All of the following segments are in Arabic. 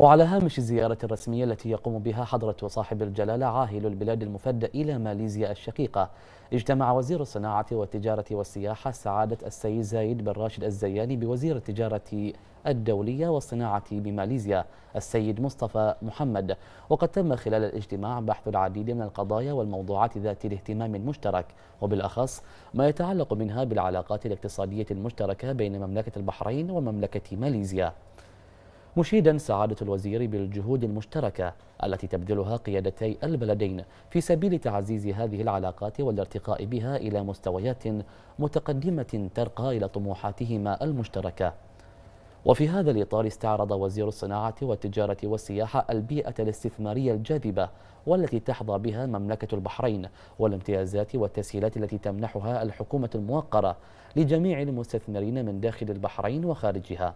وعلى هامش الزيارة الرسمية التي يقوم بها حضرة صاحب الجلالة عاهل البلاد المفدى إلى ماليزيا الشقيقة اجتمع وزير الصناعة والتجارة والسياحة سعادة السيد زايد بن راشد الزياني بوزير التجارة الدولية والصناعة بماليزيا السيد مصطفى محمد وقد تم خلال الاجتماع بحث العديد من القضايا والموضوعات ذات الاهتمام المشترك وبالأخص ما يتعلق منها بالعلاقات الاقتصادية المشتركة بين مملكة البحرين ومملكة ماليزيا مشيدا سعادة الوزير بالجهود المشتركة التي تبذلها قيادتي البلدين في سبيل تعزيز هذه العلاقات والارتقاء بها إلى مستويات متقدمة ترقى إلى طموحاتهما المشتركة وفي هذا الإطار استعرض وزير الصناعة والتجارة والسياحة البيئة الاستثمارية الجاذبة والتي تحظى بها مملكة البحرين والامتيازات والتسهيلات التي تمنحها الحكومة الموقرة لجميع المستثمرين من داخل البحرين وخارجها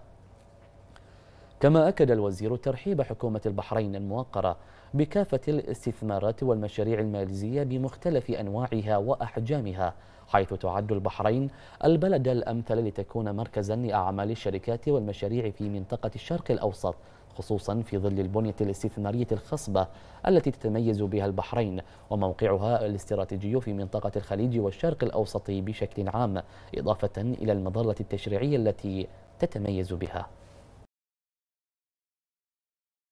كما أكد الوزير ترحيب حكومة البحرين الموقرة بكافة الاستثمارات والمشاريع الماليزية بمختلف أنواعها وأحجامها حيث تعد البحرين البلد الأمثل لتكون مركزا لأعمال الشركات والمشاريع في منطقة الشرق الأوسط خصوصا في ظل البنية الاستثمارية الخصبة التي تتميز بها البحرين وموقعها الاستراتيجي في منطقة الخليج والشرق الأوسط بشكل عام إضافة إلى المظلة التشريعية التي تتميز بها